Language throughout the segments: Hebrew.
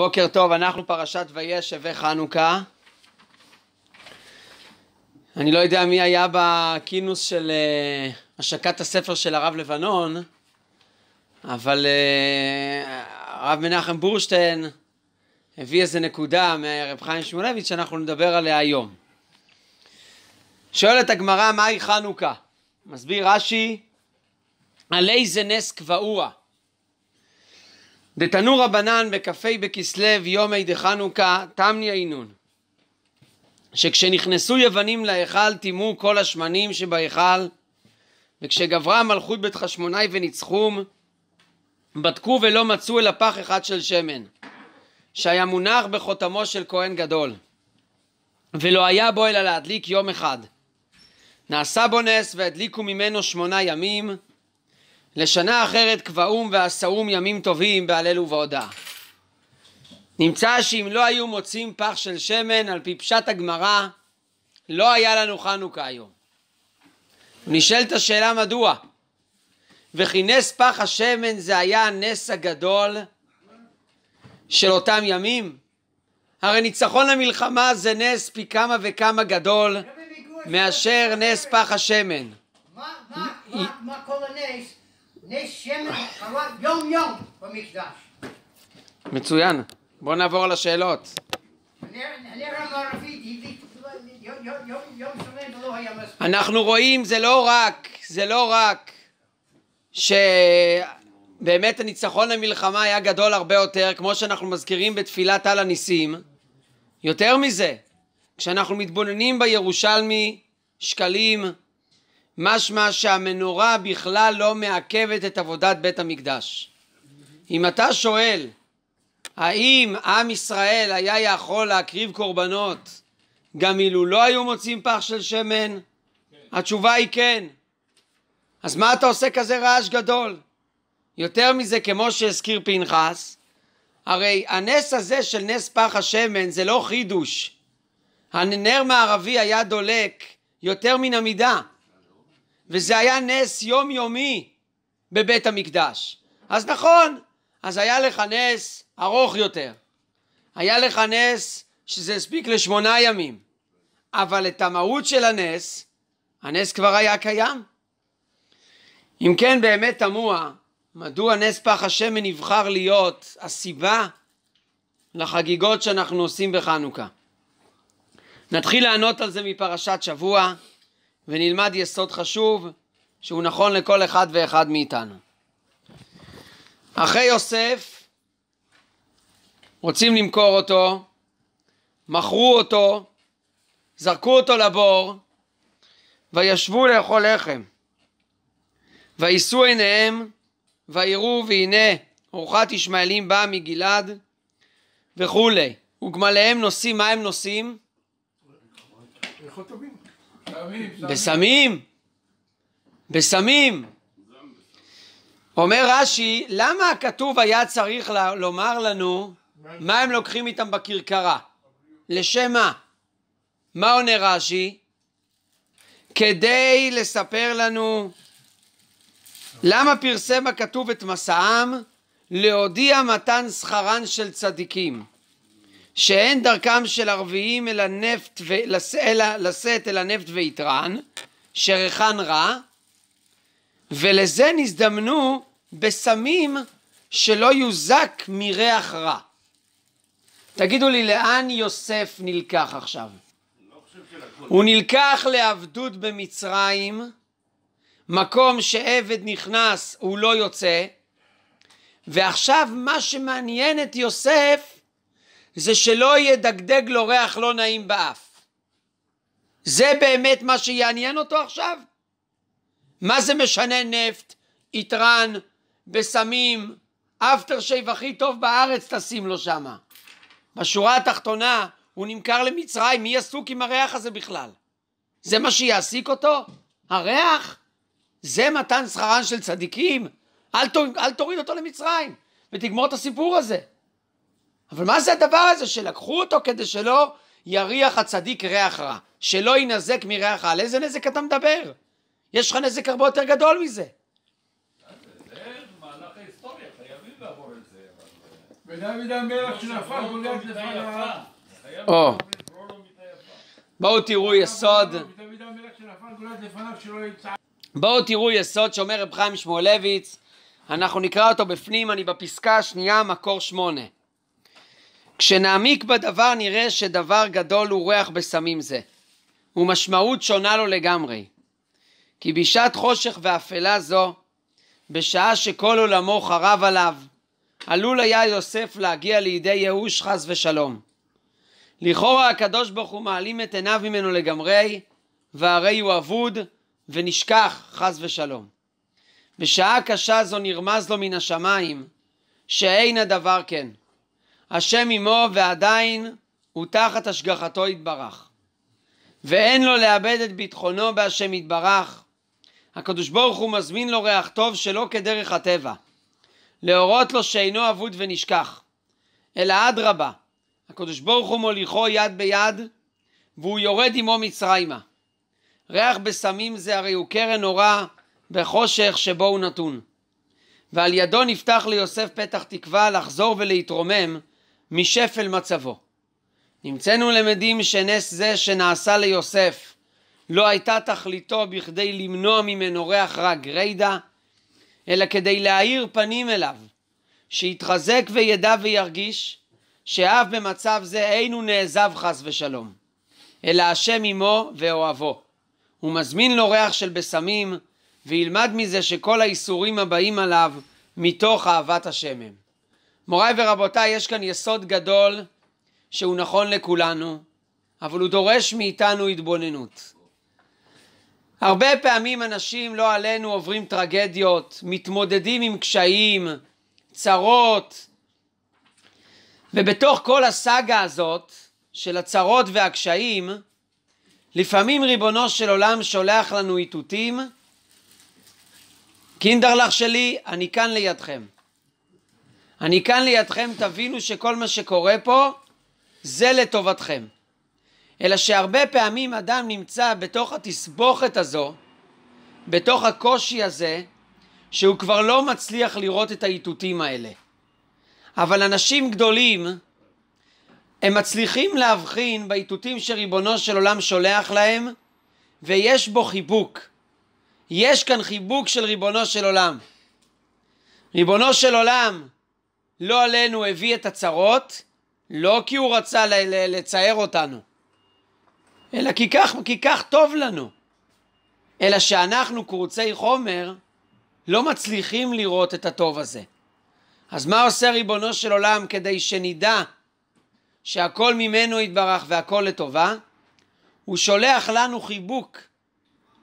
בוקר טוב, אנחנו פרשת וישב וחנוכה. אני לא יודע מי היה בכינוס של uh, השקת הספר של הרב לבנון, אבל uh, הרב מנחם בורשטיין הביא איזה נקודה מהרב חיים שמואלביץ' שאנחנו נדבר עליה היום. שואלת הגמרא, מהי חנוכה? מסביר רש"י, על איזה נס קבעוה? דתנו רבנן בכ"ה בכסלו יומי דחנוכה תמני עינון שכשנכנסו יוונים להיכל טימאו כל השמנים שבהיכל וכשגברה המלכות בית חשמונאי וניצחום בדקו ולא מצאו אלא פח אחד של שמן שהיה מונח בחותמו של כהן גדול ולא היה בו אלא להדליק יום אחד נעשה בו נס והדליקו ממנו שמונה ימים לשנה אחרת קבעום ועשאום ימים טובים בהלל ובהודה. נמצא שאם לא היו מוצאים פח של שמן, על פי פשט הגמרא, לא היה לנו חנוכה היום. נשאלת השאלה מדוע. וכינס פח השמן זה היה הנס הגדול של אותם ימים? הרי ניצחון המלחמה זה נס פי כמה וכמה גדול מאשר נס פח השמן. מה, מה, מה, מה כל הנס? בני שמן יום יום במקדש. מצוין. בואו נעבור על השאלות. אנחנו רואים, זה לא רק, זה לא רק שבאמת הניצחון למלחמה היה גדול הרבה יותר, כמו שאנחנו מזכירים בתפילת על הניסים. יותר מזה, כשאנחנו מתבוננים בירושלמי, שקלים, משמע שהמנורה בכלל לא מעכבת את עבודת בית המקדש. אם אתה שואל האם עם ישראל היה יכול להקריב קורבנות גם אילו לא היו מוצאים פח של שמן? כן. התשובה היא כן. אז מה אתה עושה כזה רעש גדול? יותר מזה, כמו שהזכיר פנחס, הרי הנס הזה של נס פח השמן זה לא חידוש. הנר מערבי היה דולק יותר מן המידה. וזה היה נס יומיומי בבית המקדש. אז נכון, אז היה לך נס ארוך יותר. היה לך נס שזה הספיק לשמונה ימים. אבל את המהות של הנס, הנס כבר היה קיים. אם כן באמת תמוה, מדוע נס פח השמן נבחר להיות הסיבה לחגיגות שאנחנו עושים בחנוכה. נתחיל לענות על זה מפרשת שבוע. ונלמד יסוד חשוב שהוא נכון לכל אחד ואחד מאיתנו. אחרי יוסף רוצים למכור אותו, מכרו אותו, זרקו אותו לבור, וישבו לאכול לחם. וישאו עיניהם, ויראו והנה ארוחת ישמעאלים באה מגלעד וכולי. וגמליהם נושאים, מה הם נושאים? טובים. בסמים? בסמים. אומר רש"י, למה הכתוב היה צריך לומר לנו מה הם לוקחים איתם בכרכרה? לשם מה? מה עונה רש"י? כדי לספר לנו למה פרסם הכתוב את מסעם להודיע מתן שכרן של צדיקים. שאין דרכם של ערביים אלא נפט, ו... אלא... לשאת אלא נפט ויתרן, שריחן רע, ולזה נזדמנו בסמים שלא יוזק מריח רע. תגידו לי, לאן יוסף נלקח עכשיו? הוא נלקח לעבדות במצרים, מקום שעבד נכנס הוא לא יוצא, ועכשיו מה שמעניין את יוסף זה שלא ידגדג לו ריח לא נעים באף. זה באמת מה שיעניין אותו עכשיו? מה זה משנה נפט, יתרן, בסמים, אפטר שייב הכי טוב בארץ תשים לו שמה. בשורה התחתונה הוא נמכר למצרים, מי עסוק עם הריח הזה בכלל? זה מה שיעסיק אותו? הריח? זה מתן שכרן של צדיקים? אל, ת, אל תוריד אותו למצרים ותגמור את הסיפור הזה. אבל מה זה הדבר הזה שלקחו אותו כדי שלא יריח הצדיק ריח רע, שלא יינזק מריח רע? על איזה נזק אתה מדבר? יש לך נזק הרבה יותר גדול מזה. ודוד המלך שנפל גוליית נפל עליו. או. בואו תראו יסוד. בואו תראו יסוד שאומר רב חיים שמואלביץ, אנחנו נקרא אותו בפנים, אני בפסקה השנייה, מקור שמונה. כשנעמיק בדבר נראה שדבר גדול הוא ריח בסמים זה, ומשמעות שונה לו לגמרי. כי בשעת חושך ואפלה זו, בשעה שכל עולמו חרב עליו, עלול היה יוסף להגיע לידי ייאוש חס ושלום. לכאורה הקדוש ברוך הוא מעלים את עיניו ממנו לגמרי, והרי הוא אבוד ונשכח חס ושלום. בשעה קשה זו נרמז לו מן השמיים, שאין הדבר כן. השם עמו ועדיין הוא תחת השגחתו יתברך. ואין לו לאבד את ביטחונו בהשם יתברך. הקדוש ברוך הוא מזמין לו ריח טוב שלא כדרך הטבע. להורות לו שאינו אבוד ונשכח. אלא אדרבה, הקדוש ברוך הוא מוליכו יד ביד, והוא יורד עמו מצרימה. ריח בסמים זה הרי הוא קרן נורא בחושך שבו הוא נתון. ועל ידו נפתח ליוסף פתח תקווה לחזור ולהתרומם משפל מצבו. נמצאנו למדים שנס זה שנעשה ליוסף לא הייתה תכליתו בכדי למנוע ממנו ריח רע גרידא, אלא כדי להאיר פנים אליו, שיתחזק וידע וירגיש שאף במצב זה הוא נעזב חס ושלום, אלא השם עמו ואוהבו. הוא מזמין לו ריח של בשמים, וילמד מזה שכל האיסורים הבאים עליו מתוך אהבת השם הם. מוריי ורבותיי, יש כאן יסוד גדול שהוא נכון לכולנו, אבל הוא דורש מאיתנו התבוננות. הרבה פעמים אנשים, לא עלינו, עוברים טרגדיות, מתמודדים עם קשיים, צרות, ובתוך כל הסאגה הזאת של הצרות והקשיים, לפעמים ריבונו של עולם שולח לנו איתותים, קינדרלך שלי, אני כאן לידכם. אני כאן לידכם, תבינו שכל מה שקורה פה זה לטובתכם. אלא שהרבה פעמים אדם נמצא בתוך התסבוכת הזו, בתוך הקושי הזה, שהוא כבר לא מצליח לראות את האיתותים האלה. אבל אנשים גדולים, הם מצליחים להבחין באיתותים שריבונו של עולם שולח להם, ויש בו חיבוק. יש כאן חיבוק של ריבונו של עולם. ריבונו של עולם, לא עלינו הביא את הצרות, לא כי הוא רצה לצייר אותנו, אלא כי כך, כי כך טוב לנו. אלא שאנחנו קורצי חומר לא מצליחים לראות את הטוב הזה. אז מה עושה ריבונו של עולם כדי שנדע שהכל ממנו יתברך והכל לטובה? הוא שולח לנו חיבוק,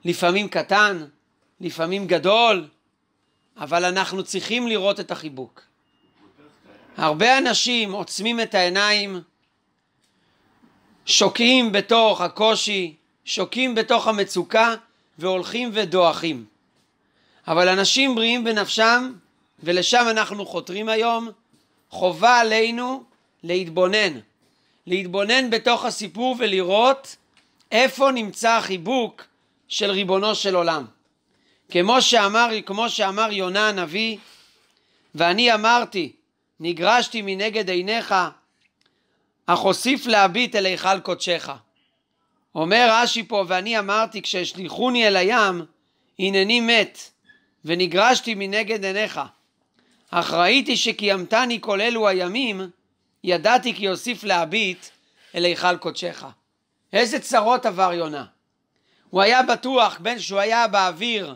לפעמים קטן, לפעמים גדול, אבל אנחנו צריכים לראות את החיבוק. הרבה אנשים עוצמים את העיניים, שוקעים בתוך הקושי, שוקעים בתוך המצוקה והולכים ודועכים. אבל אנשים בריאים בנפשם, ולשם אנחנו חותרים היום, חובה עלינו להתבונן. להתבונן בתוך הסיפור ולראות איפה נמצא החיבוק של ריבונו של עולם. כמו שאמר, כמו שאמר יונה הנביא, ואני אמרתי, נגרשתי מנגד עיניך, אך אוסיף להביט אל היכל קודשך. אומר רש"י פה, ואני אמרתי, כשהשליכוני אל הים, הנני מת, ונגרשתי מנגד עיניך. אך ראיתי שקיימתני כל אלו הימים, ידעתי כי אוסיף להביט אל היכל קודשך. איזה צרות עבר יונה. הוא היה בטוח, בין שהוא היה באוויר,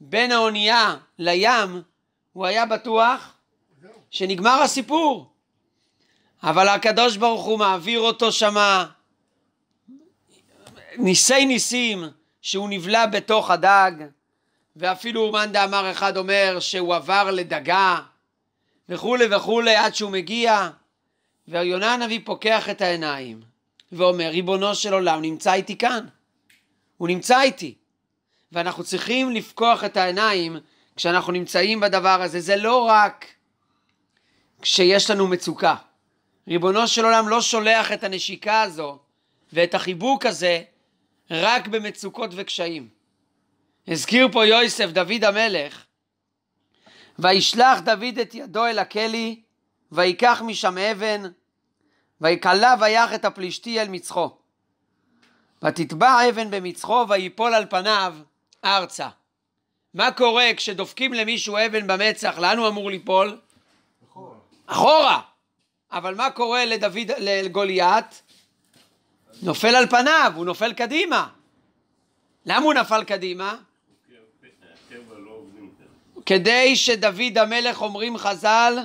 בין האונייה לים, הוא היה בטוח שנגמר הסיפור. אבל הקדוש ברוך הוא מעביר אותו שמה ניסי ניסים שהוא נבלע בתוך הדג ואפילו מאן דאמר אחד אומר שהוא עבר לדגה וכולי וכולי עד שהוא מגיע ויונה הנביא פוקח את העיניים ואומר ריבונו של עולם נמצא איתי כאן הוא נמצא איתי ואנחנו צריכים לפקוח את העיניים כשאנחנו נמצאים בדבר הזה זה לא רק כשיש לנו מצוקה. ריבונו של עולם לא שולח את הנשיקה הזו ואת החיבוק הזה רק במצוקות וקשיים. הזכיר פה יוסף דוד המלך, וישלח דוד את ידו אל הכלי, ויקח משם אבן, ויקלע ויח את הפלישתי אל מצחו. ותטבע אבן במצחו ויפול על פניו ארצה. מה קורה כשדופקים למישהו אבן במצח, לאן הוא אמור ליפול? אחורה. אבל מה קורה לדוד, לגוליית? נופל על פניו, הוא נופל קדימה. למה הוא נפל קדימה? כדי שדוד המלך, אומרים חז"ל,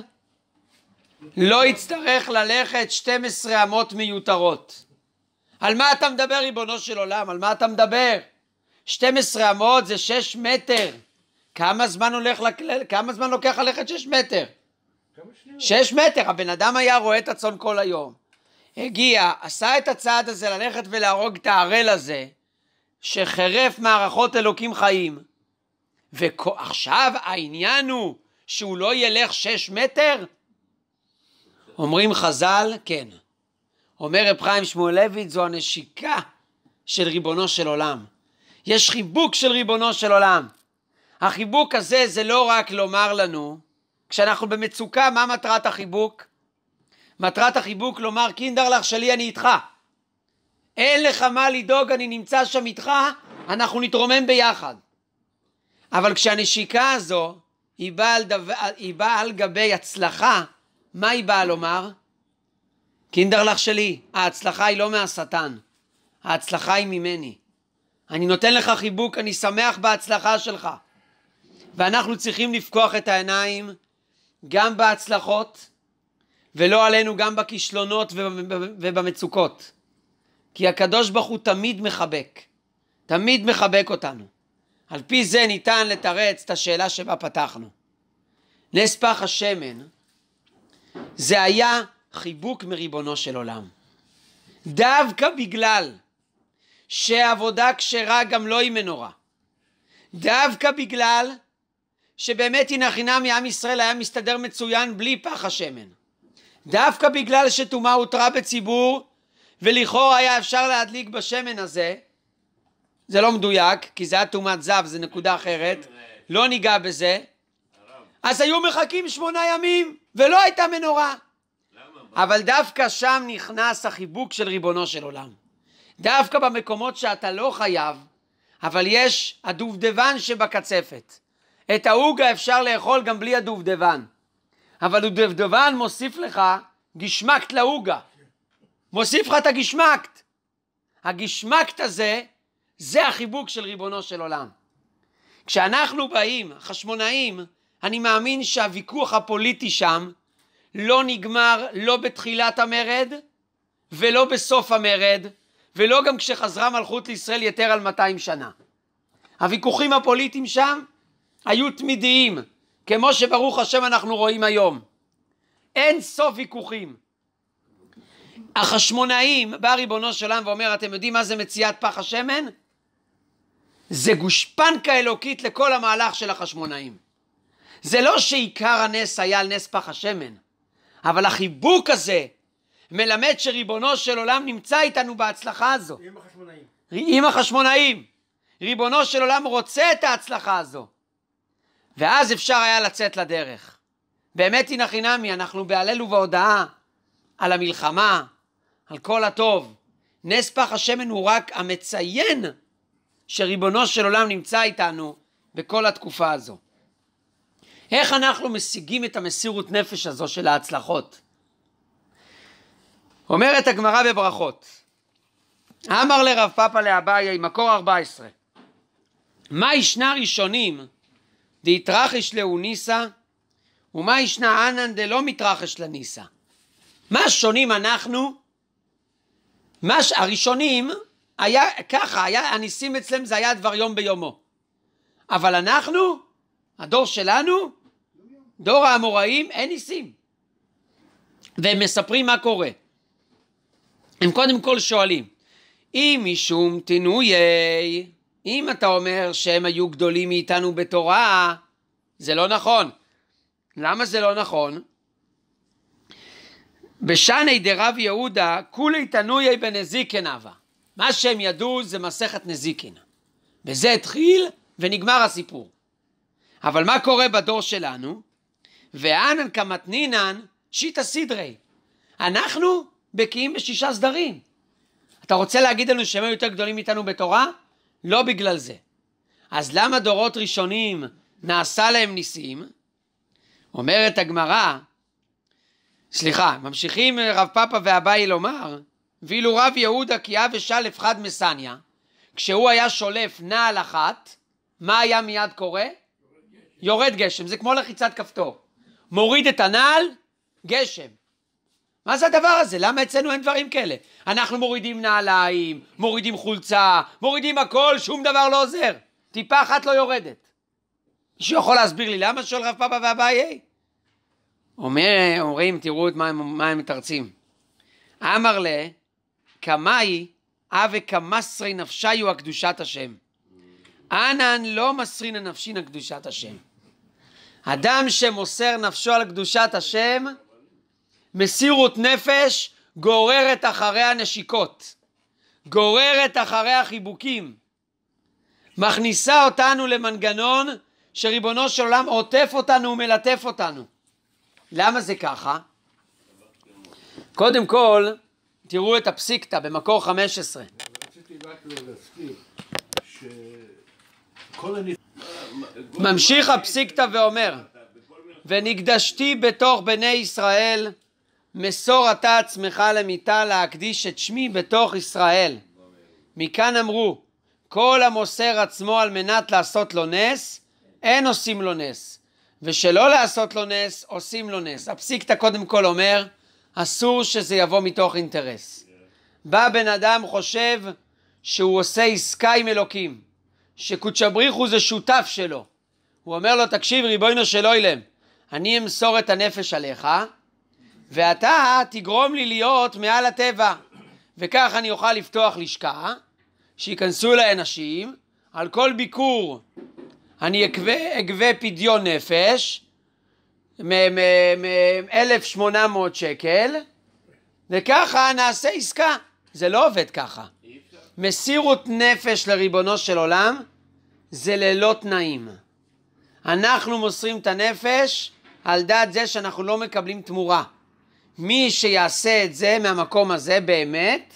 לא יצטרך ללכת 12 אמות מיותרות. על מה אתה מדבר, ריבונו של עולם? על מה אתה מדבר? 12 אמות זה 6 מטר. כמה זמן, הולך, כמה זמן לוקח ללכת 6 מטר? שש מטר, הבן אדם היה רואה את הצאן כל היום. הגיע, עשה את הצעד הזה ללכת ולהרוג את הערל הזה, שחרף מערכות אלוקים חיים. ועכשיו העניין הוא שהוא לא ילך שש מטר? אומרים חז"ל, כן. אומר רב חיים שמואלביץ, זו הנשיקה של ריבונו של עולם. יש חיבוק של ריבונו של עולם. החיבוק הזה זה לא רק לומר לנו, כשאנחנו במצוקה, מה מטרת החיבוק? מטרת החיבוק לומר, קינדרלך שלי, אני איתך. אין לך מה לדאוג, אני נמצא שם איתך, אנחנו נתרומם ביחד. אבל כשהנשיקה הזו, היא באה על, דו... בא על גבי הצלחה, מה היא באה לומר? קינדרלך שלי, ההצלחה היא לא מהשטן, ההצלחה היא ממני. אני נותן לך חיבוק, אני שמח בהצלחה שלך. ואנחנו צריכים לפקוח את העיניים גם בהצלחות, ולא עלינו גם בכישלונות ובמצוקות. כי הקדוש ברוך הוא תמיד מחבק, תמיד מחבק אותנו. על פי זה ניתן לתרץ את השאלה שבה פתחנו. נס פח השמן זה היה חיבוק מריבונו של עולם. דווקא בגלל שעבודה כשרה גם לא היא מנורה. דווקא בגלל שבאמת הנה חינמי מעם ישראל היה מסתדר מצוין בלי פח השמן. דווקא בגלל שטומאה הותרה בציבור ולכאורה היה אפשר להדליק בשמן הזה, זה לא מדויק, כי זה היה טומאת זב, זה נקודה אחרת, לא ניגע בזה, אז היו מחכים שמונה ימים ולא הייתה מנורה. אבל דווקא שם נכנס החיבוק של ריבונו של עולם. דווקא במקומות שאתה לא חייב, אבל יש הדובדבן שבקצפת. את העוגה אפשר לאכול גם בלי הדובדבן. אבל הדובדבן מוסיף לך גשמקט לעוגה. מוסיף לך את הגשמקט. הגשמקט הזה, זה החיבוק של ריבונו של עולם. כשאנחנו באים, החשמונאים, אני מאמין שהוויכוח הפוליטי שם לא נגמר לא בתחילת המרד ולא בסוף המרד ולא גם כשחזרה מלכות לישראל יתר על 200 שנה. הוויכוחים הפוליטיים שם היו תמידיים, כמו שברוך השם אנחנו רואים היום. אין סוף ויכוחים. החשמונאים בא ריבונו של עולם ואומר, אתם יודעים מה זה מציאת פח השמן? זה גושפנקה אלוקית לכל המהלך של החשמונאים. זה לא שעיקר הנס היה על נס פח השמן, אבל החיבוק הזה מלמד שריבונו של עולם נמצא איתנו בהצלחה הזו. עם החשמונאים. עם החשמונאים. ריבונו של עולם רוצה את ההצלחה הזו. ואז אפשר היה לצאת לדרך. באמת הנה חינמי, אנחנו בהלל ובהודאה על המלחמה, על כל הטוב. נס פח השמן הוא רק המציין שריבונו של עולם נמצא איתנו בכל התקופה הזו. איך אנחנו משיגים את המסירות נפש הזו של ההצלחות? אומרת הגמרא בברכות, אמר לרב פאפה לאביי, מקור 14, מה ישנה ראשונים דהתרחש לאו ניסא, ומה ישנה אנן דלא מתרחש לניסא. מה שונים אנחנו? מה ש... הראשונים היה ככה, היה, הניסים אצלם זה היה דבר יום ביומו. אבל אנחנו, הדור שלנו, דור האמוראים, אין ניסים. והם מספרים מה קורה. הם קודם כל שואלים, אם משום תינויי אם אתה אומר שהם היו גדולים מאיתנו בתורה, זה לא נכון. למה זה לא נכון? בשני דרב יהודה, כולי תנויי בנזיקין אבה. מה שהם ידעו זה מסכת נזיקין. בזה התחיל ונגמר הסיפור. אבל מה קורה בדור שלנו? ואנן כמתנינן שיטא סדרי. אנחנו בקיאים בשישה סדרים. אתה רוצה להגיד לנו שהם היו יותר גדולים מאיתנו בתורה? לא בגלל זה. אז למה דורות ראשונים נעשה להם ניסים? אומרת הגמרא, סליחה, ממשיכים רב פאפה ואביי לומר, ואילו רב יהודה אב ושלף חד מסניה, כשהוא היה שולף נעל אחת, מה היה מיד קורה? יורד גשם, זה כמו לחיצת כפתור. מוריד את הנעל, גשם. מה זה הדבר הזה? למה אצלנו אין דברים כאלה? אנחנו מורידים נעליים, מורידים חולצה, מורידים הכל, שום דבר לא עוזר. טיפה אחת לא יורדת. מישהו יכול להסביר לי למה? שואל רב פאבא ואביי. אומר, אומרים, תראו את מה מה הם מתרצים. אמר לה, קמאי, הווה נפשי הוא הקדושת השם. אנן לא מסרין הנפשין הקדושת השם. אדם שמוסר נפשו על קדושת השם, מסירות נפש גוררת אחריה נשיקות, גוררת אחריה חיבוקים, מכניסה אותנו למנגנון שריבונו של עולם עוטף אותנו ומלטף אותנו. למה זה ככה? קודם כל, תראו את הפסיקתא במקור 15. רציתי ממשיך הפסיקתא ואומר, ונקדשתי בתוך בני ישראל מסור אתה עצמך למיתה להקדיש את שמי בתוך ישראל. מכאן אמרו, כל המוסר עצמו על מנת לעשות לו נס, אין עושים לו נס. ושלא לעשות לו נס, עושים לו נס. הפסיקתא קודם כל אומר, אסור שזה יבוא מתוך אינטרס. בא בן אדם חושב שהוא עושה עסקה עם אלוקים, שקודשא בריחו זה שותף שלו. הוא אומר לו, תקשיב, ריבונו של אוילם, אני אמסור את הנפש עליך, ואתה תגרום לי להיות מעל הטבע, וכך אני אוכל לפתוח לשכה, שייכנסו אליי אנשים, על כל ביקור אני אגבה, אגבה פדיון נפש, מ-1,800 שקל, וככה נעשה עסקה. זה לא עובד ככה. מסירות נפש לריבונו של עולם זה ללא תנאים. אנחנו מוסרים את הנפש על דעת זה שאנחנו לא מקבלים תמורה. מי שיעשה את זה מהמקום הזה באמת,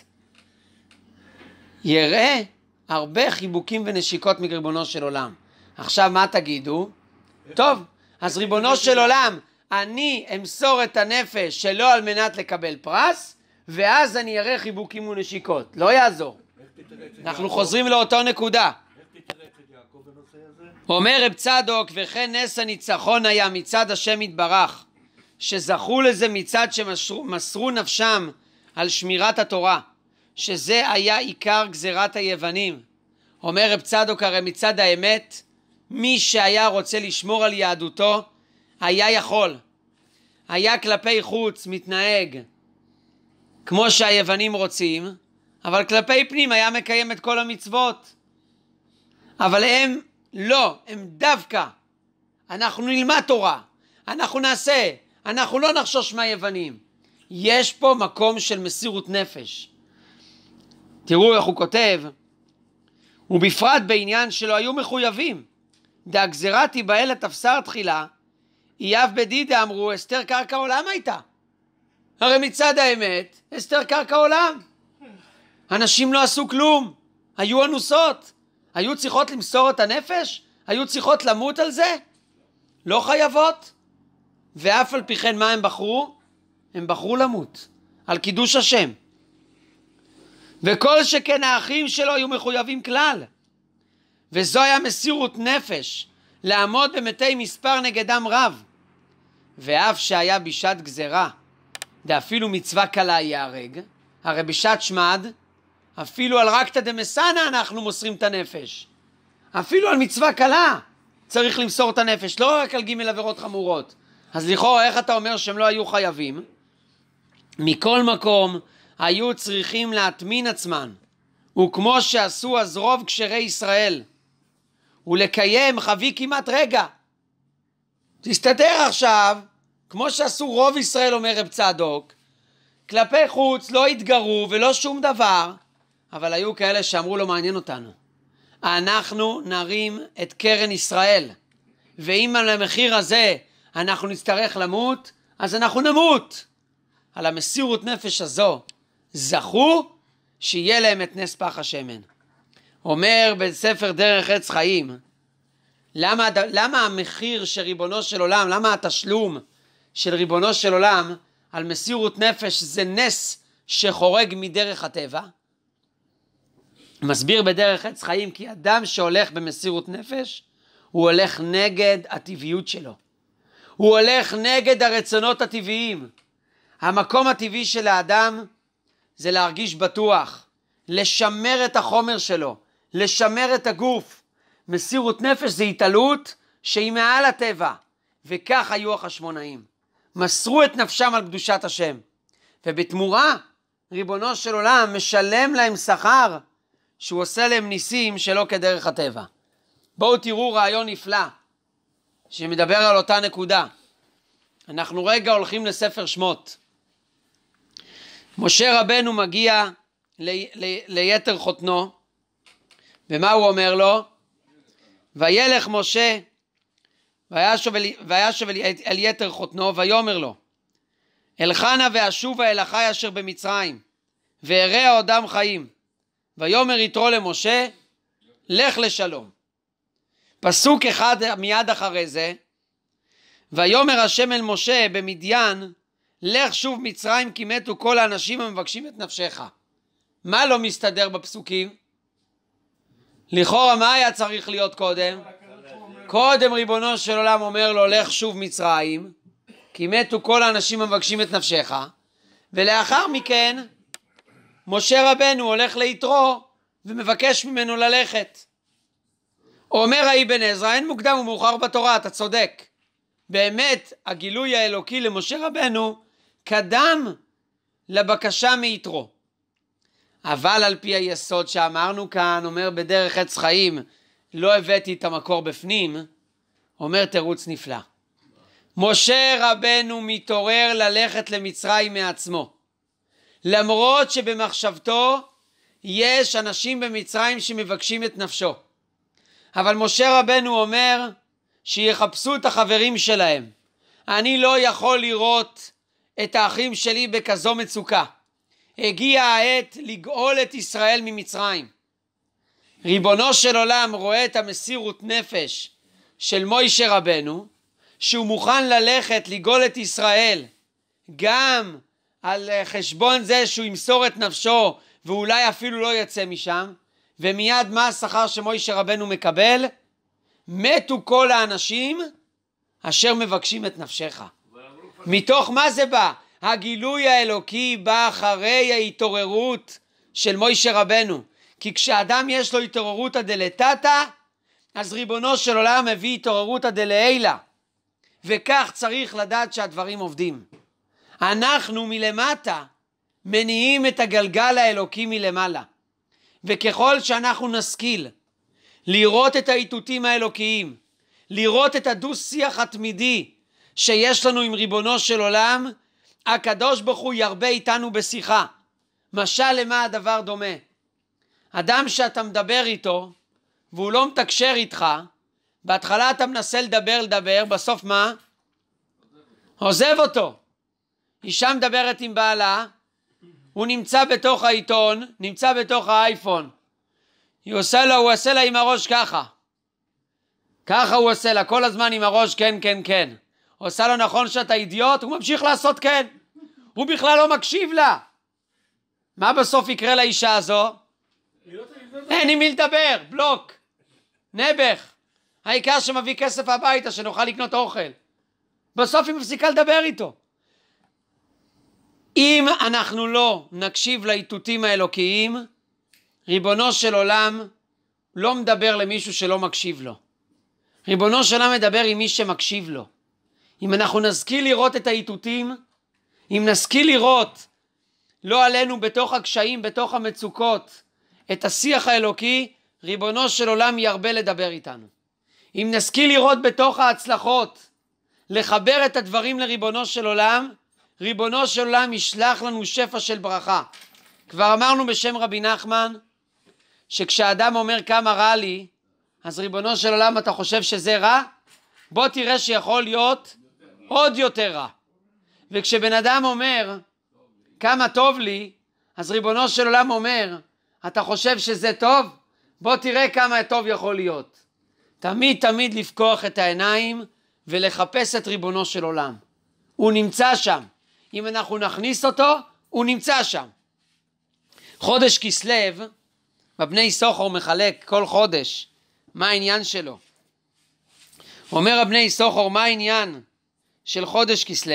יראה הרבה חיבוקים ונשיקות מריבונו של עולם. עכשיו מה תגידו? טוב, אז ריבונו של עולם, אני אמסור את הנפש שלא על מנת לקבל פרס, ואז אני אראה חיבוקים ונשיקות. לא יעזור. אנחנו חוזרים לאותו נקודה. אומר רב צדוק, וכן נס הניצחון היה מצד השם יתברך, שזכו לזה מצד שמסרו נפשם על שמירת התורה, שזה היה עיקר גזירת היוונים. אומר רב צדוק הרי מצד האמת, מי שהיה רוצה לשמור על יהדותו, היה יכול. היה כלפי חוץ מתנהג כמו שהיוונים רוצים, אבל כלפי פנים היה מקיים את כל המצוות. אבל הם לא, הם דווקא. אנחנו נלמד תורה, אנחנו נעשה, אנחנו לא נחשוש מהיוונים. יש פה מקום של מסירות נפש. תראו איך הוא כותב, ובפרט בעניין שלא היו מחויבים. דהגזירה תיבהל לתפסר תחילה, אייב בדידה אמרו, אסתר קרקע עולם הייתה. הרי מצד האמת, אסתר קרקע עולם. הנשים לא עשו כלום, היו אנוסות, היו צריכות למסור את הנפש? היו צריכות למות על זה? לא חייבות. ואף על פי כן מה הם בחרו? הם בחרו למות, על קידוש השם. וכל שכן האחים שלו היו מחויבים כלל. היה מסירות נפש, לעמוד במתי מספר נגד עם רב. ואף שהיה בשעת גזרה, דאפילו מצווה קלה ייהרג, הרי בשעת שמד, אפילו על רקתא דמסאנא אנחנו מוסרים את הנפש. אפילו על מצווה קלה צריך למסור את הנפש, לא רק על ג' עבירות חמורות. אז לכאורה, איך אתה אומר שהם לא היו חייבים? מכל מקום, היו צריכים להטמין עצמם, וכמו שעשו אז רוב כשרי ישראל, ולקיים חבי כמעט רגע. תסתתר עכשיו, כמו שעשו רוב ישראל, אומר רב צדוק, כלפי חוץ לא התגרו ולא שום דבר, אבל היו כאלה שאמרו לא מעניין אותנו. אנחנו נרים את קרן ישראל, ואם על המחיר הזה אנחנו נצטרך למות, אז אנחנו נמות. על המסירות נפש הזו זכו שיהיה להם את נס פח השמן. אומר בספר דרך עץ חיים, למה, למה המחיר של ריבונו של עולם, למה התשלום של ריבונו של עולם על מסירות נפש זה נס שחורג מדרך הטבע? מסביר בדרך עץ חיים כי אדם שהולך במסירות נפש, הוא הולך נגד הטבעיות שלו. הוא הולך נגד הרצונות הטבעיים. המקום הטבעי של האדם זה להרגיש בטוח, לשמר את החומר שלו, לשמר את הגוף. מסירות נפש זה התעלות שהיא מעל הטבע, וכך היו החשמונאים. מסרו את נפשם על קדושת השם, ובתמורה, ריבונו של עולם משלם להם שכר שהוא עושה להם ניסים שלא כדרך הטבע. בואו תראו רעיון נפלא. שמדבר על אותה נקודה. אנחנו רגע הולכים לספר שמות. משה רבנו מגיע לי, לי, ליתר חותנו, ומה הוא אומר לו? וילך משה וישב אל, אל יתר חותנו ויאמר לו אלחנה ואשובה אל אחי אשר במצרים ואראה עודם חיים ויאמר יתרו למשה לך לשלום פסוק אחד מיד אחרי זה, ויאמר השם אל משה במדיין, לך שוב מצרים כי מתו כל האנשים המבקשים את נפשך. מה לא מסתדר בפסוקים? לכאורה מה היה צריך להיות קודם? קודם ריבונו של עולם אומר לו לך שוב מצרים כי מתו כל האנשים המבקשים את נפשך ולאחר מכן משה רבנו הולך ליתרו ומבקש ממנו ללכת אומר האבן עזרא, אין מוקדם ומאוחר בתורה, אתה צודק. באמת, הגילוי האלוקי למשה רבנו קדם לבקשה מיתרו. אבל על פי היסוד שאמרנו כאן, אומר בדרך עץ חיים, לא הבאתי את המקור בפנים, אומר תירוץ נפלא. משה רבנו מתעורר ללכת למצרים מעצמו. למרות שבמחשבתו יש אנשים במצרים שמבקשים את נפשו. אבל משה רבנו אומר שיחפשו את החברים שלהם. אני לא יכול לראות את האחים שלי בכזו מצוקה. הגיעה העת לגאול את ישראל ממצרים. ריבונו של עולם רואה את המסירות נפש של מוישה רבנו, שהוא מוכן ללכת לגאול את ישראל גם על חשבון זה שהוא ימסור את נפשו ואולי אפילו לא יצא משם, ומיד מה השכר שמוישה רבנו מקבל? מתו כל האנשים אשר מבקשים את נפשך. מתוך מה זה בא? הגילוי האלוקי בא אחרי ההתעוררות של מוישה רבנו. כי כשאדם יש לו התעוררותא דלתתא, אז ריבונו של עולם מביא התעוררותא דלעילא. וכך צריך לדעת שהדברים עובדים. אנחנו מלמטה מניעים את הגלגל האלוקי מלמעלה. וככל שאנחנו נשכיל לראות את האיתותים האלוקיים, לראות את הדו-שיח התמידי שיש לנו עם ריבונו של עולם, הקדוש ברוך הוא ירבה איתנו בשיחה. משל למה הדבר דומה? אדם שאתה מדבר איתו והוא לא מתקשר איתך, בהתחלה אתה מנסה לדבר לדבר, בסוף מה? עוזב אותו. אישה מדברת עם בעלה, הוא נמצא בתוך העיתון, נמצא בתוך האייפון. היא עושה לה, הוא עושה לה עם הראש ככה. ככה הוא עושה לה, כל הזמן עם הראש כן, כן, כן. עושה לו נכון שאתה אידיוט, הוא ממשיך לעשות כן. הוא בכלל לא מקשיב לה. מה בסוף יקרה לאישה הזו? אין עם מי לדבר, בלוק, נעבך. העיקר שמביא כסף הביתה, שנוכל לקנות אוכל. בסוף היא מפסיקה לדבר איתו. אם אנחנו לא נקשיב לאיתותים האלוקיים, ריבונו של עולם לא מדבר למישהו שלא מקשיב לו. ריבונו של עולם מדבר עם מי שמקשיב לו. אם אנחנו נשכיל לראות את האיתותים, אם נשכיל לראות, לא עלינו, בתוך הקשיים, בתוך המצוקות, את השיח האלוקי, ריבונו של עולם ירבה לדבר איתנו. אם נשכיל לראות בתוך ההצלחות, לחבר את הדברים לריבונו של עולם, ריבונו של עולם ישלח לנו שפע של ברכה. כבר אמרנו בשם רבי נחמן שכשאדם אומר כמה רע לי, אז ריבונו של עולם אתה חושב שזה רע? בוא תראה שיכול להיות עוד יותר רע. וכשבן אדם אומר כמה טוב לי, אז ריבונו של עולם אומר, אתה חושב שזה טוב? בוא תראה כמה טוב יכול להיות. תמיד תמיד לפקוח את העיניים ולחפש את ריבונו של עולם. הוא נמצא שם. אם אנחנו נכניס אותו, הוא נמצא שם. חודש כסלו, בבני סוחר מחלק כל חודש, מה העניין שלו? אומר הבני סוחר, מה העניין של חודש כסלו?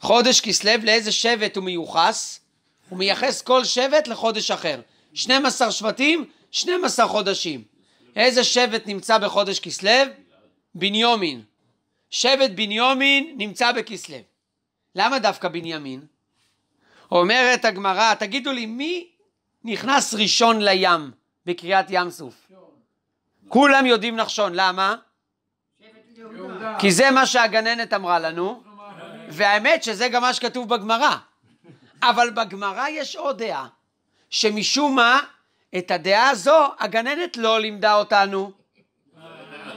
חודש כסלו, לאיזה שבט הוא מיוחס? הוא מייחס כל שבט לחודש אחר. 12 שבטים, 12 חודשים. איזה שבט נמצא בחודש כסלו? בניומין. שבט בניומין נמצא בכסלו. למה דווקא בנימין? אומרת הגמרא, תגידו לי, מי נכנס ראשון לים בקריאת ים סוף? כולם יודעים נחשון, למה? כי זה מה שהגננת אמרה לנו, והאמת שזה גם מה שכתוב בגמרא. אבל בגמרא יש עוד דעה, שמשום מה, את הדעה הזו הגננת לא לימדה אותנו.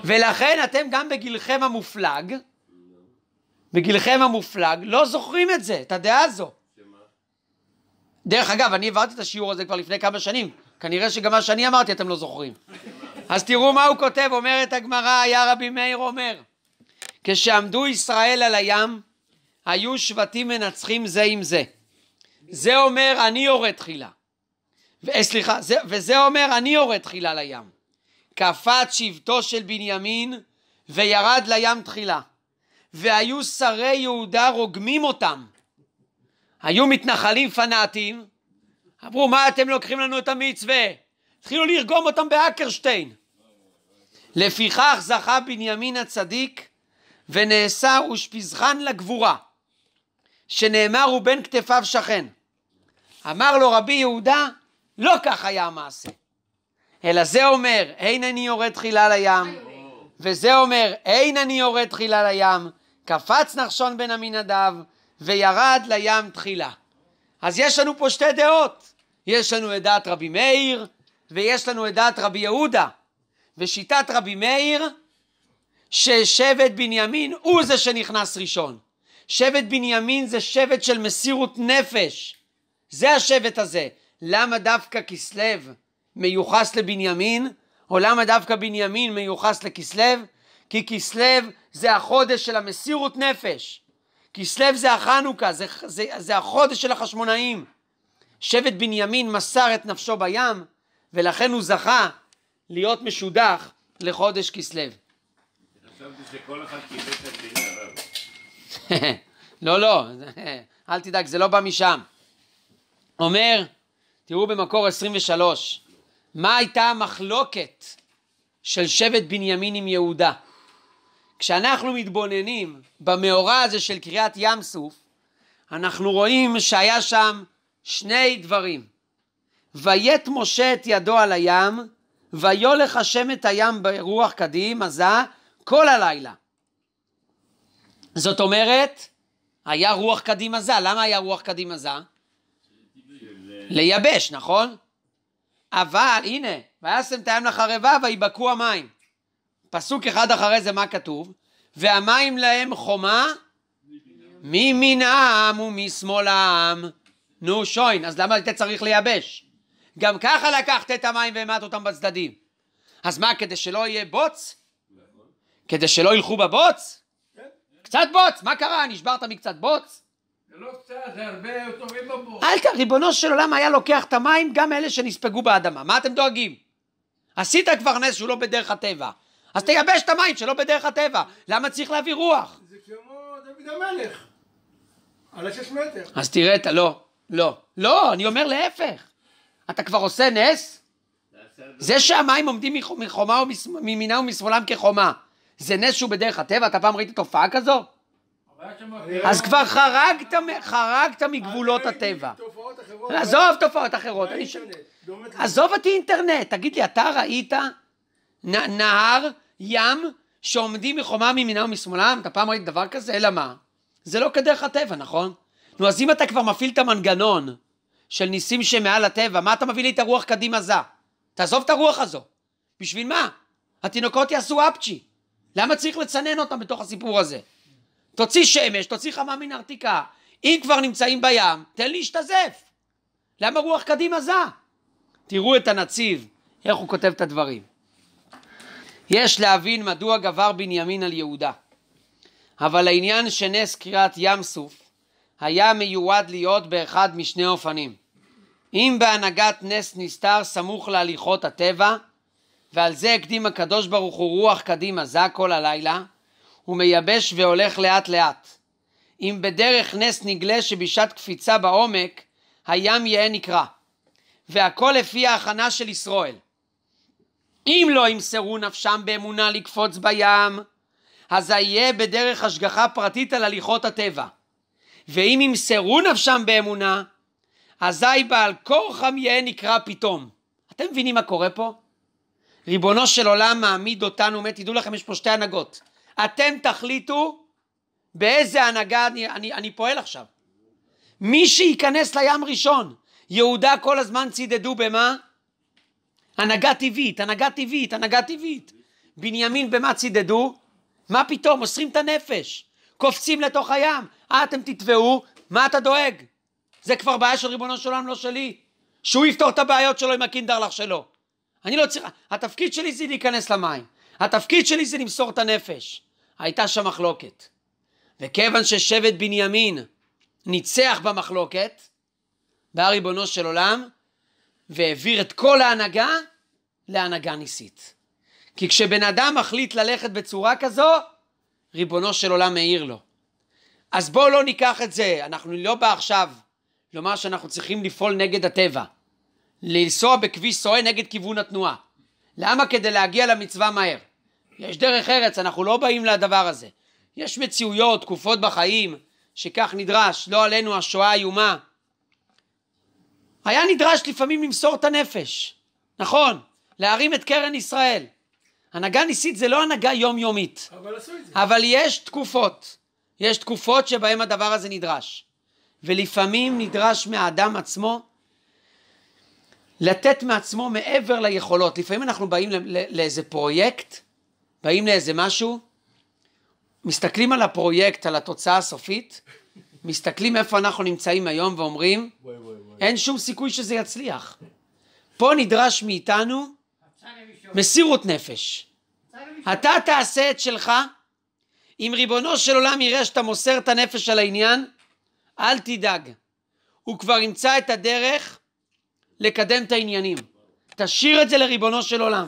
ולכן אתם גם בגילכם המופלג, בגילכם המופלג, לא זוכרים את זה, את הדעה הזו. דרך אגב, אני העברתי את השיעור הזה כבר לפני כמה שנים, כנראה שגם מה שאני אמרתי אתם לא זוכרים. אז תראו מה הוא כותב, אומרת הגמרא, היה רבי מאיר אומר, כשעמדו ישראל על הים, היו שבטים מנצחים זה עם זה. זה אומר, אני יורד תחילה. ו- אה, סליחה, זה, וזה אומר, אני יורד תחילה לים. קפץ שבטו של בנימין וירד לים תחילה. והיו שרי יהודה רוגמים אותם. היו מתנחלים פנאטים, אמרו מה אתם לוקחים לנו את המצווה? התחילו לרגום אותם באקרשטיין. לפיכך זכה בנימין הצדיק ונעשה אושפיזכן לגבורה, שנאמר הוא בין כתפיו שכן. אמר לו רבי יהודה, לא כך היה המעשה. אלא זה אומר, אין אני יורד תחילה לים, וזה אומר, אין אני יורד תחילה לים, קפץ נחשון בן עמינדב וירד לים תחילה. אז יש לנו פה שתי דעות. יש לנו את דעת רבי מאיר ויש לנו את דעת רבי יהודה. ושיטת רבי מאיר ששבט בנימין הוא זה שנכנס ראשון. שבט בנימין זה שבט של מסירות נפש. זה השבט הזה. למה דווקא כסלו מיוחס לבנימין, או למה דווקא בנימין מיוחס לכסלו? כי כסלו זה החודש של המסירות נפש. כסלו זה החנוכה, זה, זה, זה החודש של החשמונאים. שבט בנימין מסר את נפשו בים, ולכן הוא זכה להיות משודח לחודש כסלו. לא, לא, לא, אל תדאג, זה לא בא משם. אומר, תראו במקור 23, מה הייתה המחלוקת של שבט בנימין עם יהודה? כשאנחנו מתבוננים במאורע הזה של קריאת ים סוף, אנחנו רואים שהיה שם שני דברים. ויית משה את ידו על הים, ויולך השם את הים ברוח קדים עזה כל הלילה. זאת אומרת, היה רוח קדים עזה. למה היה רוח קדים עזה? ליבש, נכון? אבל הנה, וישם את הים לחרבה ויבקעו המים. פסוק אחד אחרי זה מה כתוב? והמים להם חומה מימינם ומשמאלם. נו שוין, אז למה היית צריך לייבש? גם ככה לקחת את המים והעמדת אותם בצדדים. אז מה, כדי שלא יהיה בוץ? כדי שלא ילכו בבוץ? קצת בוץ, מה קרה? נשברת מקצת בוץ? זה זה לא קצת, הרבה אל ת... ריבונו של עולם היה לוקח את המים גם אלה שנספגו באדמה. מה אתם דואגים? עשית כבר נס שהוא לא בדרך הטבע. אז תייבש את המים שלא בדרך הטבע. למה צריך להביא רוח? זה כמו דוד המלך, על השש מטר. אז תראה, אתה לא, לא, לא, אני אומר להפך. אתה כבר עושה נס? זה שהמים עומדים מחומה ומימינה ומשמאלם כחומה, זה נס שהוא בדרך הטבע? אתה פעם ראית תופעה כזו? אז כבר חרגת, חרגת מגבולות הטבע. עזוב תופעות אחרות. לא- עזוב אותי אינטרנט, תגיד לי, אתה ראית נהר ים שעומדים מחומה מימינם ומשמאלם? אתה פעם ראית דבר כזה? אלא מה? זה לא כדרך הטבע, נכון? נו, אז אם אתה כבר מפעיל את המנגנון של ניסים שמעל הטבע, מה אתה מביא לי את הרוח קדימה זע? תעזוב את הרוח הזו. בשביל מה? התינוקות יעשו אפצ'י. למה צריך לצנן אותם בתוך הסיפור הזה? תוציא שמש, תוציא חמה מן הרתיקה. אם כבר נמצאים בים, תן להשתזף. למה רוח קדימה זע? תראו את הנציב, איך הוא כותב את הדברים. יש להבין מדוע גבר בנימין על יהודה. אבל העניין שנס קריאת ים סוף היה מיועד להיות באחד משני אופנים. אם בהנהגת נס נסתר סמוך להליכות הטבע, ועל זה הקדים הקדוש ברוך הוא רוח קדימה זע כל הלילה, הוא מייבש והולך לאט לאט. אם בדרך נס נגלה שבשעת קפיצה בעומק, הים יהא נקרע. והכל לפי ההכנה של ישראל. אם לא ימסרו נפשם באמונה לקפוץ בים, אזי יהיה בדרך השגחה פרטית על הליכות הטבע. ואם ימסרו נפשם באמונה, אזי בעל כורחם יהיה נקרא פתאום. אתם מבינים מה קורה פה? ריבונו של עולם מעמיד אותנו, באמת, תדעו לכם, יש פה שתי הנהגות. אתם תחליטו באיזה הנהגה אני, אני, אני פועל עכשיו. מי שייכנס לים ראשון, יהודה כל הזמן צידדו במה? הנהגה טבעית, הנהגה טבעית, הנהגה טבעית. בנימין במה צידדו? מה פתאום, מוסרים את הנפש, קופצים לתוך הים, אה אתם תתבעו, מה אתה דואג? זה כבר בעיה של ריבונו של עולם, לא שלי. שהוא יפתור את הבעיות שלו עם הקינדרלך שלו. אני לא צריך, התפקיד שלי זה להיכנס למים. התפקיד שלי זה למסור את הנפש. הייתה שם מחלוקת. וכיוון ששבט בנימין ניצח במחלוקת, בא ריבונו של עולם והעביר את כל ההנהגה להנהגה ניסית. כי כשבן אדם מחליט ללכת בצורה כזו, ריבונו של עולם מאיר לו. אז בואו לא ניקח את זה, אנחנו לא בא עכשיו לומר שאנחנו צריכים לפעול נגד הטבע. לנסוע בכביש סועה נגד כיוון התנועה. למה? כדי להגיע למצווה מהר. יש דרך ארץ, אנחנו לא באים לדבר הזה. יש מציאויות, תקופות בחיים, שכך נדרש, לא עלינו השואה האיומה. היה נדרש לפעמים למסור את הנפש, נכון, להרים את קרן ישראל. הנהגה ניסית זה לא הנהגה יומיומית. אבל עשו את זה. אבל יש תקופות, יש תקופות שבהן הדבר הזה נדרש. ולפעמים נדרש מהאדם עצמו לתת מעצמו מעבר ליכולות. לפעמים אנחנו באים לא, לאיזה פרויקט, באים לאיזה משהו, מסתכלים על הפרויקט, על התוצאה הסופית, מסתכלים איפה אנחנו נמצאים היום ואומרים, וואי וואי. אין שום סיכוי שזה יצליח. פה נדרש מאיתנו מסירות נפש. אתה תעשה את שלך, אם ריבונו של עולם יראה שאתה מוסר את הנפש על העניין, אל תדאג, הוא כבר ימצא את הדרך לקדם את העניינים. תשאיר את זה לריבונו של עולם.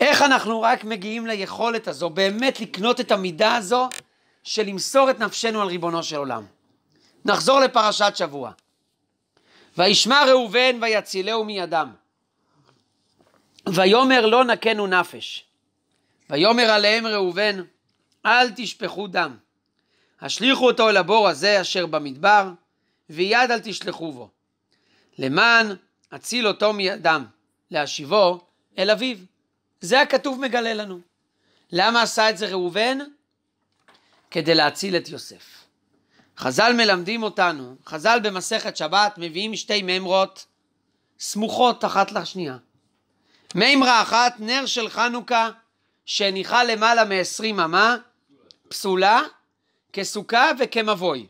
איך אנחנו רק מגיעים ליכולת הזו, באמת לקנות את המידה הזו של למסור את נפשנו על ריבונו של עולם. נחזור לפרשת שבוע. וישמע ראובן ויצילהו מידם. ויאמר לא נקנו נפש. ויאמר עליהם ראובן אל תשפכו דם. השליכו אותו אל הבור הזה אשר במדבר ויד אל תשלחו בו. למען אציל אותו מידם להשיבו אל אביו. זה הכתוב מגלה לנו. למה עשה את זה ראובן? כדי להציל את יוסף. חז"ל מלמדים אותנו, חז"ל במסכת שבת מביאים שתי מימרות סמוכות אחת לשנייה. מימרה אחת, נר של חנוכה שניחה למעלה מ-20 אמה, פסולה כסוכה וכמבוי.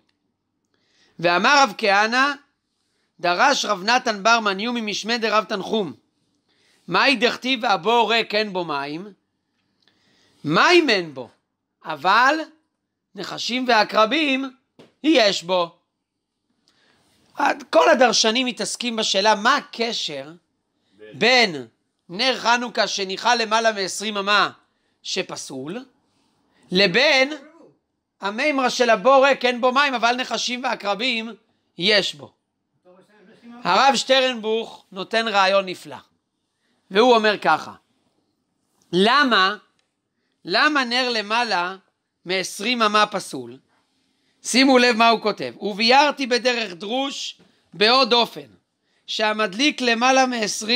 ואמר רב כהנא, דרש רב נתן בר מניומי משמי דרב תנחום, מאי דכתיב הבור ריק אין בו מים? מים אין בו, אבל נחשים ועקרבים יש בו. כל הדרשנים מתעסקים בשאלה מה הקשר בין, נר חנוכה שניחה למעלה מ-20 אמה שפסול, לבין המימרה של הבורק אין בו מים אבל נחשים ועקרבים יש בו. הרב שטרנבוך נותן רעיון נפלא, והוא אומר ככה, למה, למה נר למעלה מ-20 אמה פסול? שימו לב מה הוא כותב, וביארתי בדרך דרוש בעוד אופן, שהמדליק למעלה מ-20,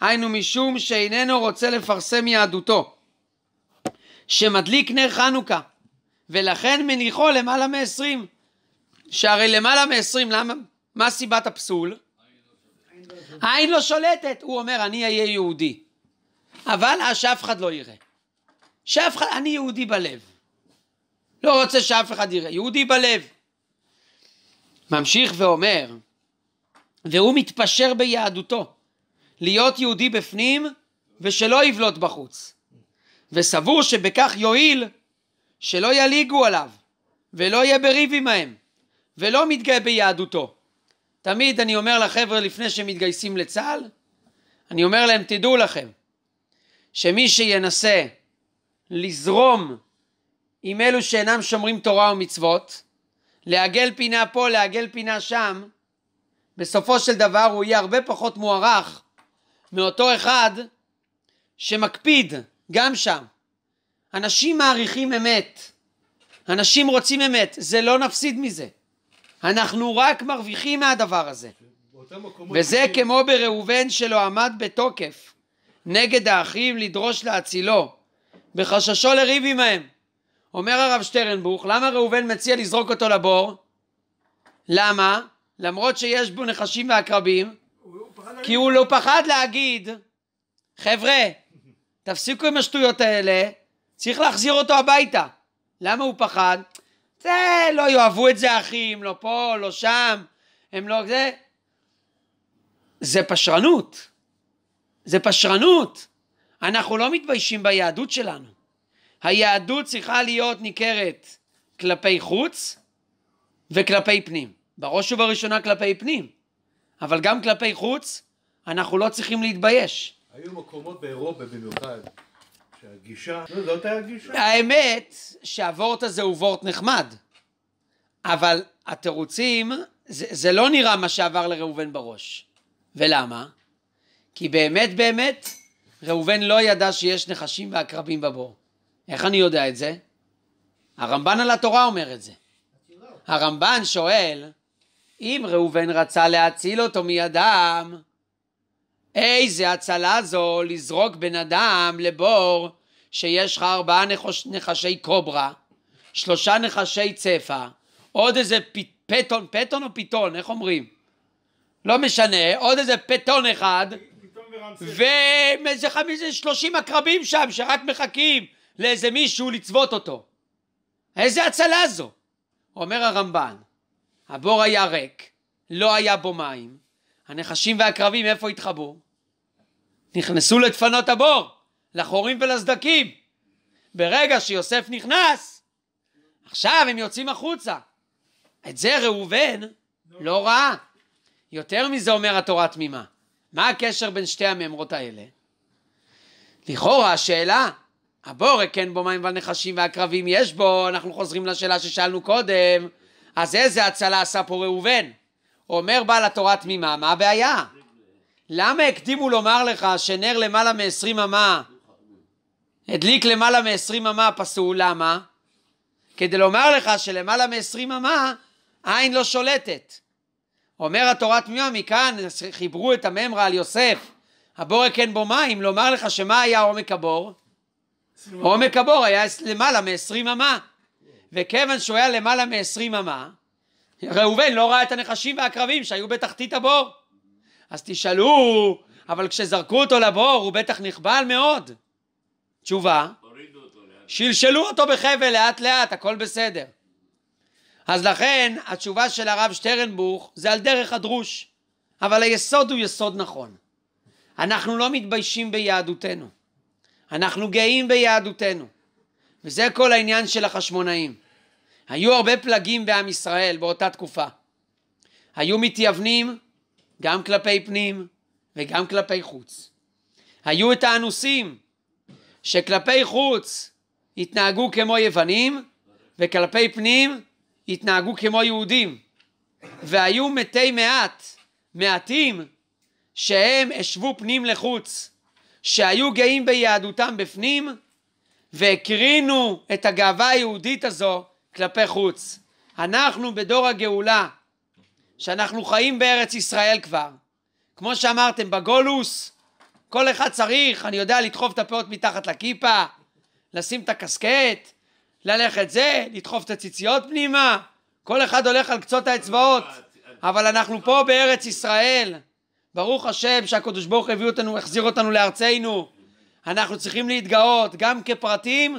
היינו משום שאיננו רוצה לפרסם יהדותו, שמדליק נר חנוכה, ולכן מניחו למעלה מ-20. שהרי למעלה מ-20, למה, מה סיבת הפסול? העין לא שולטת, הוא אומר אני אהיה יהודי, אבל שאף אחד לא יראה, שאף אחד, אני יהודי בלב לא רוצה שאף אחד יראה, יהודי בלב. ממשיך ואומר, והוא מתפשר ביהדותו, להיות יהודי בפנים ושלא יבלוט בחוץ, וסבור שבכך יועיל שלא יליגו עליו, ולא יהיה בריב עמהם, ולא מתגאה ביהדותו. תמיד אני אומר לחבר'ה לפני שמתגייסים לצה"ל, אני אומר להם, תדעו לכם, שמי שינסה לזרום עם אלו שאינם שומרים תורה ומצוות, לעגל פינה פה, לעגל פינה שם, בסופו של דבר הוא יהיה הרבה פחות מוערך מאותו אחד שמקפיד גם שם. אנשים מעריכים אמת, אנשים רוצים אמת, זה לא נפסיד מזה. אנחנו רק מרוויחים מהדבר הזה. וזה מקום... כמו בראובן שלא עמד בתוקף נגד האחים לדרוש להצילו, בחששו לריב עמהם. אומר הרב שטרנבוך, למה ראובן מציע לזרוק אותו לבור? למה? למרות שיש בו נחשים ועקרבים, כי הוא לא פחד להגיד, חבר'ה, תפסיקו עם השטויות האלה, צריך להחזיר אותו הביתה. למה הוא פחד? זה, לא יאהבו את זה אחים, לא פה, לא שם, הם לא זה. זה פשרנות. זה פשרנות. אנחנו לא מתביישים ביהדות שלנו. היהדות צריכה להיות ניכרת כלפי חוץ וכלפי פנים. בראש ובראשונה כלפי פנים, אבל גם כלפי חוץ, אנחנו לא צריכים להתבייש. היו מקומות באירופה במיוחד, שהגישה, לא, זאת הגישה. האמת שהוורט הזה הוא וורט נחמד, אבל התירוצים, זה, זה לא נראה מה שעבר לראובן בראש. ולמה? כי באמת באמת, ראובן לא ידע שיש נחשים ועקרבים בבור. איך אני יודע את זה? הרמב"ן על התורה אומר את זה. הרמב"ן שואל, אם ראובן רצה להציל אותו מידם, איזה הצלה זו לזרוק בן אדם לבור שיש לך ארבעה נחוש, נחשי קוברה, שלושה נחשי צפה, עוד איזה פ, פטון, פטון או פיתון, איך אומרים? לא משנה, עוד איזה פטון אחד, ואיזה חמישה, שלושים עקרבים שם שרק מחכים לאיזה מישהו לצוות אותו. איזה הצלה זו? אומר הרמב"ן, הבור היה ריק, לא היה בו מים, הנחשים והקרבים איפה התחבאו? נכנסו לדפנות הבור, לחורים ולסדקים. ברגע שיוסף נכנס, עכשיו הם יוצאים החוצה. את זה ראובן לא, לא ראה. יותר מזה אומר התורה תמימה. מה הקשר בין שתי המאמרות האלה? לכאורה השאלה, הבורק אין בו מים ונחשים נחשים ועקרבים יש בו, אנחנו חוזרים לשאלה ששאלנו קודם, אז איזה הצלה עשה פה ראובן? אומר בעל התורה תמימה, מה הבעיה? למה הקדימו לומר לך שנר למעלה מ-20 אמה הדליק למעלה מ-20 אמה פסול, למה? כדי לומר לך שלמעלה מ-20 אמה עין לא שולטת. אומר התורה תמימה, מכאן חיברו את הממרה על יוסף, הבורק אין בו מים, לומר לך שמה היה עומק הבור? עומק הבור היה למעלה מ-20 אמה. וכיוון שהוא היה למעלה מ-20 אמה, ראובן לא ראה את הנחשים והעקרבים שהיו בתחתית הבור. אז תשאלו, אבל כשזרקו אותו לבור הוא בטח נכבל מאוד. תשובה, שלשלו אותו בחבל לאט לאט, הכל בסדר. אז לכן התשובה של הרב שטרנבוך זה על דרך הדרוש, אבל היסוד הוא יסוד נכון. אנחנו לא מתביישים ביהדותנו. אנחנו גאים ביהדותנו. וזה כל העניין של החשמונאים. היו הרבה פלגים בעם ישראל באותה תקופה. היו מתייוונים גם כלפי פנים וגם כלפי חוץ. היו את האנוסים שכלפי חוץ התנהגו כמו יוונים וכלפי פנים התנהגו כמו יהודים. והיו מתי מעט, מעטים, שהם השוו פנים לחוץ. שהיו גאים ביהדותם בפנים והקרינו את הגאווה היהודית הזו כלפי חוץ. אנחנו בדור הגאולה, שאנחנו חיים בארץ ישראל כבר, כמו שאמרתם, בגולוס, כל אחד צריך, אני יודע, לדחוף את הפאות מתחת לכיפה, לשים את הקסקט, ללכת זה, לדחוף את הציציות פנימה, כל אחד הולך על קצות האצבעות, אבל אנחנו פה בארץ ישראל, ברוך השם שהקדוש ברוך הביא אותנו, החזיר אותנו לארצנו. אנחנו צריכים להתגאות גם כפרטים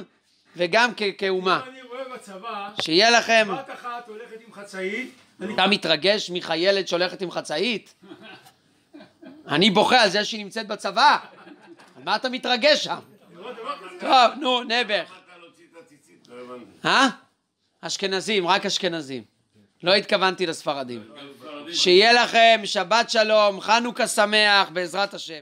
וגם כאומה. שיהיה לכם... אתה מתרגש מחיילת שהולכת עם חצאית? אני בוכה על זה שהיא נמצאת בצבא. על מה אתה מתרגש שם? טוב, נו, נעבר. לא אה? אשכנזים, רק אשכנזים. לא התכוונתי לספרדים. שיהיה לכם שבת שלום, חנוכה שמח, בעזרת השם.